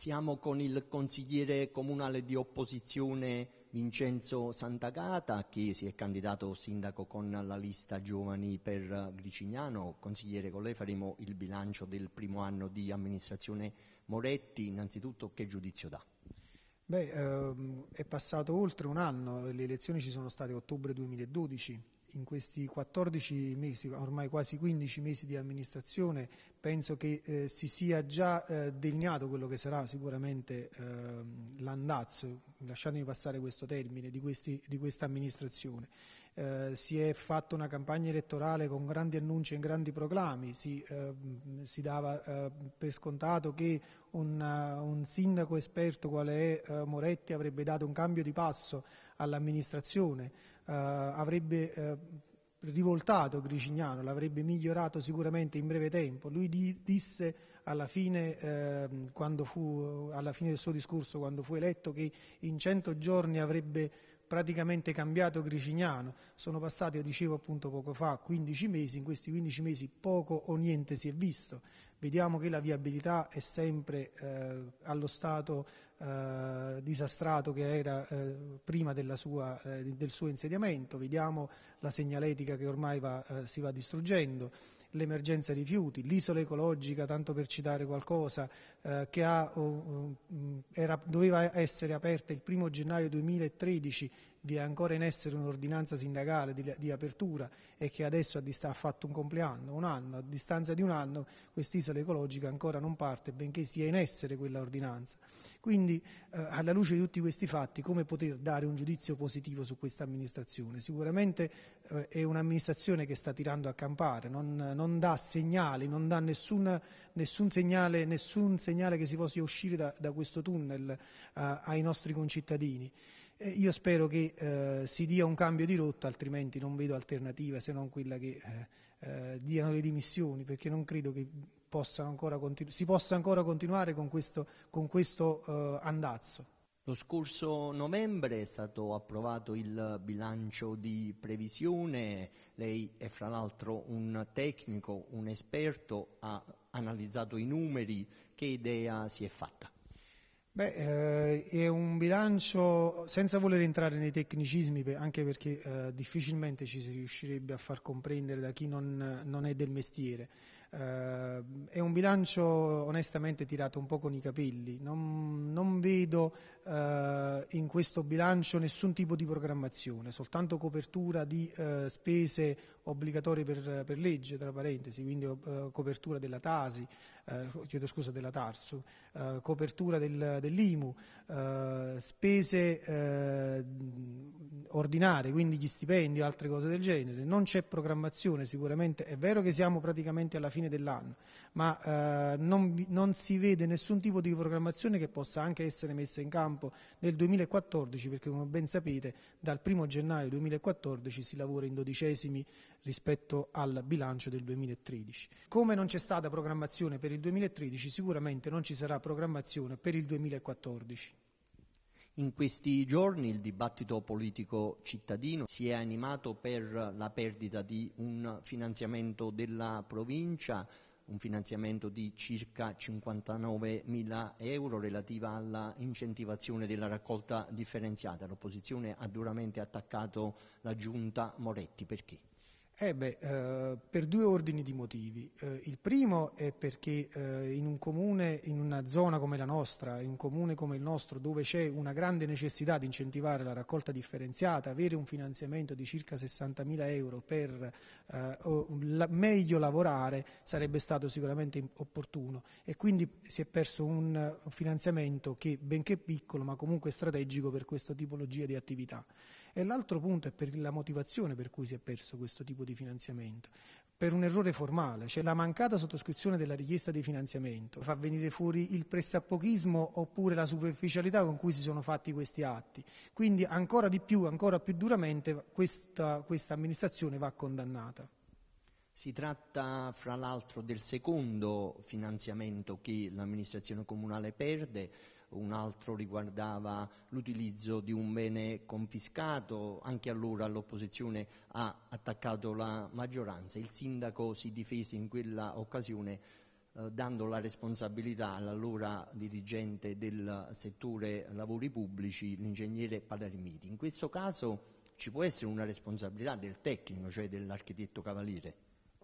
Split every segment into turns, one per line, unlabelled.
Siamo con il consigliere comunale di opposizione Vincenzo Santagata che si è candidato sindaco con la lista giovani per Gricignano. Consigliere, con lei faremo il bilancio del primo anno di amministrazione Moretti. Innanzitutto che giudizio dà?
Beh, ehm, è passato oltre un anno, le elezioni ci sono state a ottobre 2012 in questi 14 mesi, ormai quasi 15 mesi di amministrazione, penso che eh, si sia già eh, delineato quello che sarà sicuramente eh, l'andazzo, lasciatemi passare questo termine, di, questi, di questa amministrazione. Eh, si è fatta una campagna elettorale con grandi annunci e grandi proclami, si, ehm, si dava eh, per scontato che un, un, sindaco esperto quale è eh, Moretti avrebbe dato un cambio di passo all'amministrazione, eh, avrebbe eh, rivoltato Gricignano, l'avrebbe migliorato sicuramente in breve tempo. Lui di, disse alla fine, eh, fu, alla fine, del suo discorso, quando fu eletto, che in 100 giorni avrebbe praticamente cambiato Gricignano, sono passati, lo dicevo appunto poco fa, 15 mesi, in questi 15 mesi poco o niente si è visto, vediamo che la viabilità è sempre eh, allo stato eh, disastrato che era eh, prima sua, eh, del suo insediamento, vediamo la segnaletica che ormai va, eh, si va distruggendo, l'emergenza rifiuti, l'isola ecologica, tanto per citare qualcosa, eh, che ha, oh, era, doveva essere aperta il 1 gennaio 2013 vi è ancora in essere un'ordinanza sindacale di, di, apertura e che adesso ha fatto un compleanno, un anno, a distanza di un anno quest'isola ecologica ancora non parte, benché sia in essere quella ordinanza. Quindi eh, alla luce di tutti questi fatti come poter dare un giudizio positivo su questa amministrazione? Sicuramente eh, è un'amministrazione che sta tirando a campare, non, non dà segnali, non dà nessun, nessun, segnale, nessun segnale, che si possa uscire da, da questo tunnel eh, ai nostri concittadini io spero che eh, si dia un cambio di rotta, altrimenti non vedo alternativa se non quella che eh, eh, diano le dimissioni, perché non credo che continu- si possa ancora continuare con questo, con questo eh, andazzo.
Lo scorso novembre è stato approvato il bilancio di previsione, lei è fra l'altro un tecnico, un esperto, ha analizzato i numeri, che idea si è fatta?
Beh, eh, è un bilancio senza voler entrare nei tecnicismi, anche perché eh, difficilmente ci si riuscirebbe a far comprendere da chi non, non è del mestiere. Eh, è un bilancio onestamente tirato un po' con i capelli. Non, non vedo eh, in questo bilancio nessun tipo di programmazione, soltanto copertura di eh, spese obbligatorie per, per, legge, tra parentesi, quindi eh, copertura della Tasi, eh, chiedo scusa della Tarsu, eh, copertura del, dell'IMU, eh, spese ordinarie, quindi gli stipendi o altre cose del genere, non c'è programmazione sicuramente, è vero che siamo praticamente alla fine dell'anno, ma non, non si vede nessun tipo di programmazione che possa anche essere messa in campo campo del 2014 perché come ben sapete dal 1 gennaio 2014 si lavora in dodicesimi rispetto al bilancio del 2013. Come non c'è stata programmazione per il 2013 sicuramente non ci sarà programmazione per il 2014.
In questi giorni il dibattito politico cittadino si è animato per la perdita di un finanziamento della provincia un finanziamento di circa 59 mila euro relativa alla incentivazione della raccolta differenziata. L'opposizione ha duramente attaccato la giunta Moretti, perché? Eh beh, eh, per due ordini
di motivi. Eh, il primo è perché eh, in un comune, in una zona come la nostra, in un comune come il nostro, dove c'è una grande necessità di incentivare la raccolta differenziata, avere un finanziamento di circa 60.000 euro per eh, la, meglio lavorare sarebbe stato sicuramente opportuno e quindi si è perso un finanziamento che, benché piccolo, ma comunque strategico per questa tipologia di attività. E l'altro punto è per la motivazione per cui si è perso questo tipo di finanziamento per un errore formale, cioè la mancata sottoscrizione della richiesta di finanziamento fa venire fuori il pressappochismo oppure la superficialità con cui si sono fatti questi atti. Quindi ancora di più, ancora più duramente questa, questa amministrazione va condannata.
Si tratta fra l'altro del secondo finanziamento che l'amministrazione comunale perde un altro riguardava l'utilizzo di un bene confiscato, anche allora l'opposizione ha attaccato la maggioranza, il sindaco si difese in quella occasione eh, dando la responsabilità all'allora dirigente del settore lavori pubblici, l'ingegnere Palarmiti. In questo caso ci può essere una responsabilità del tecnico, cioè dell'architetto cavaliere?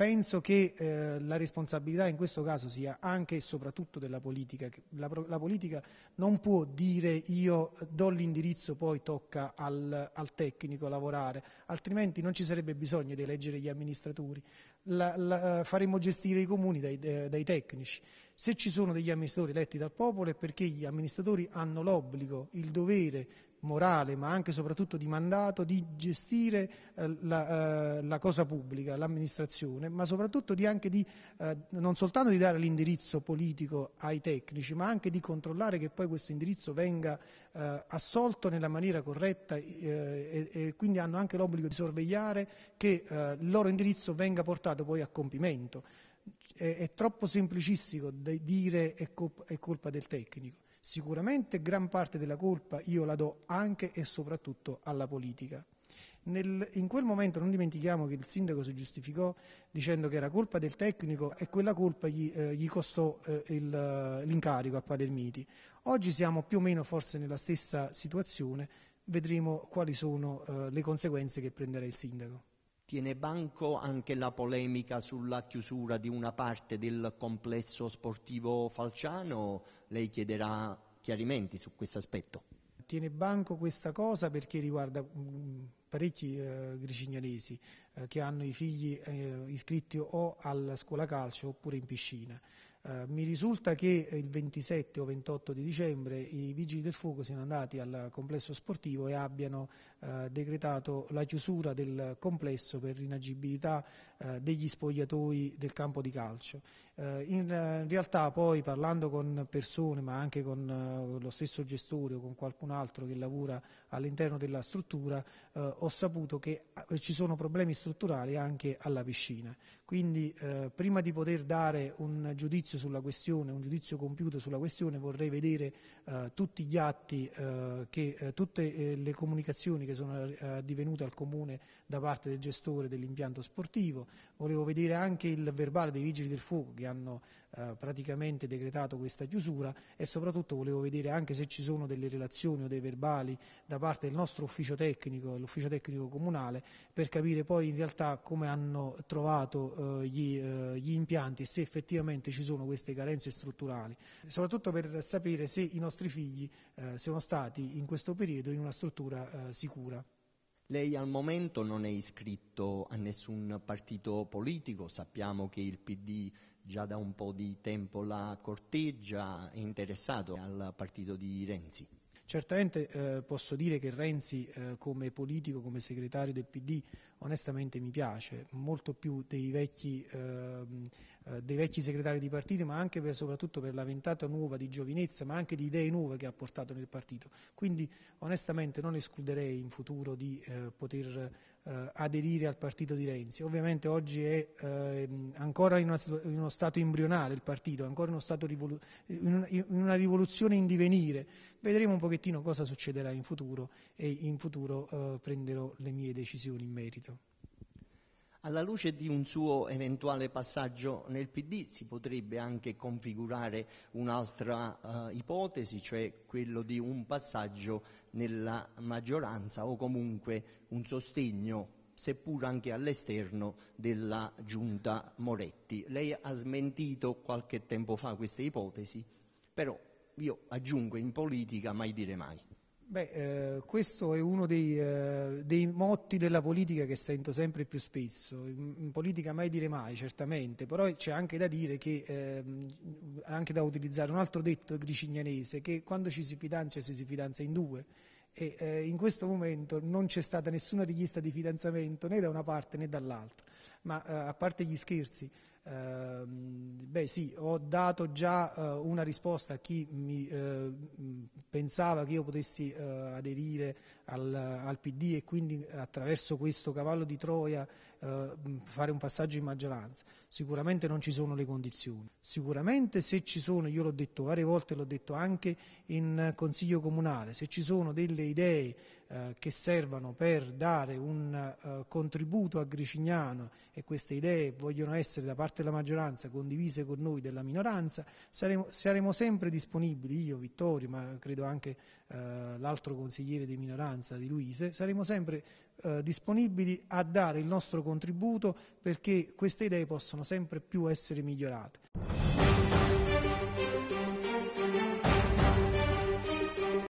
penso
che eh, la responsabilità in questo caso sia anche e soprattutto della politica. La, la politica non può dire io eh, do l'indirizzo, poi tocca al, al, tecnico lavorare, altrimenti non ci sarebbe bisogno di eleggere gli amministratori. La, la, eh, faremmo gestire i comuni dai, eh, dai tecnici. Se ci sono degli amministratori eletti dal popolo è perché gli amministratori hanno l'obbligo, il dovere morale, ma anche e soprattutto di mandato, di gestire eh, la, eh, la, cosa pubblica, l'amministrazione, ma soprattutto di di, eh, non soltanto di dare l'indirizzo politico ai tecnici, ma anche di controllare che poi questo indirizzo venga eh, assolto nella maniera corretta eh, e, e, quindi hanno anche l'obbligo di sorvegliare che eh, il loro indirizzo venga portato poi a compimento. È, è troppo semplicistico dire è, colpa del tecnico Sicuramente gran parte della colpa io la do anche e soprattutto alla politica. Nel, in quel momento non dimentichiamo che il sindaco si giustificò dicendo che era colpa del tecnico e quella colpa gli, eh, gli costò eh, il, l'incarico a Padermiti. Oggi siamo più o meno forse nella stessa situazione, vedremo quali sono eh, le conseguenze che prenderà il sindaco.
Tiene banco anche la polemica sulla chiusura di una parte del complesso sportivo falciano, lei chiederà chiarimenti su questo aspetto.
Tiene banco questa cosa perché riguarda mm, parecchi eh, gricignanesi eh, che hanno i figli eh, iscritti o alla scuola calcio oppure in piscina. Eh, mi risulta che eh, il 27 o 28 di dicembre i vigili del fuoco siano andati al complesso sportivo e abbiano eh, decretato la chiusura del complesso per inagibilità eh, degli spogliatoi del campo di calcio. Eh, in, eh, in, realtà poi parlando con persone, ma anche con, con eh, lo stesso gestore o con qualcun altro che lavora all'interno della struttura, ho saputo che ci sono problemi strutturali anche alla piscina. Quindi prima di poter dare un giudizio sulla questione, un giudizio compiuto sulla questione, vorrei vedere tutti gli atti, che, tutte le comunicazioni che sono divenute al comune da parte del gestore dell'impianto sportivo, Volevo vedere anche il verbale dei vigili del fuoco che hanno eh, praticamente decretato questa chiusura e soprattutto volevo vedere anche se ci sono delle relazioni o dei verbali da parte del nostro ufficio tecnico, l'ufficio tecnico comunale, per capire poi in realtà come hanno trovato eh, gli, eh, gli, impianti e se effettivamente ci sono queste carenze strutturali, soprattutto per sapere se i nostri figli eh, sono stati in questo periodo in una struttura eh, sicura.
Lei al momento non è iscritto a nessun partito politico, sappiamo che il PD già da un po' di tempo la corteggia, è interessato al partito di Renzi.
Certamente eh, posso dire che Renzi eh, come politico, come segretario del PD, onestamente mi piace, molto più dei vecchi eh, eh, dei vecchi segretari di partito, ma anche per, soprattutto per la ventata nuova di giovinezza, ma anche di idee nuove che ha portato nel partito. Quindi onestamente non escluderei in futuro di eh, poter eh, aderire al partito di Renzi. Ovviamente oggi è eh, ancora in, una, in, uno stato embrionale il partito, ancora in, uno stato rivolu- in, una, in una rivoluzione in divenire. Vedremo un pochettino cosa succederà in futuro e in futuro eh, prenderò le mie decisioni in merito.
Alla luce di un suo eventuale passaggio nel PD si potrebbe anche configurare un'altra eh, ipotesi, cioè quello di un passaggio nella maggioranza o comunque un sostegno seppur anche all'esterno della giunta Moretti. Lei ha smentito qualche tempo fa queste ipotesi, però io aggiungo in politica mai dire mai.
Beh, eh, questo è uno dei, eh, dei, motti della politica che sento sempre più spesso. In, in politica mai dire mai, certamente, però c'è anche da dire che, eh, anche da utilizzare un altro detto gricignanese, che quando ci si fidanza si si fidanza in due. E, eh, in questo momento non c'è stata nessuna richiesta di fidanzamento né da una parte né dall'altra, ma eh, a parte gli scherzi, Ehm, beh sì, ho dato già eh, una risposta a chi mi, eh, pensava che io potessi eh, aderire al, al, PD e quindi attraverso questo cavallo di Troia eh, fare un passaggio in maggioranza. Sicuramente non ci sono le condizioni. Sicuramente se ci sono, io l'ho detto varie volte, l'ho detto anche in Consiglio Comunale, se ci sono delle idee eh, che servano per dare un eh, contributo a Gricignano e queste idee vogliono essere da parte della maggioranza condivise con noi della minoranza, saremo, saremo sempre disponibili, io, Vittorio, ma credo anche eh, l'altro consigliere di minoranza di Luise, saremo sempre eh, disponibili a dare il nostro contributo perché queste idee possono sempre più essere migliorate.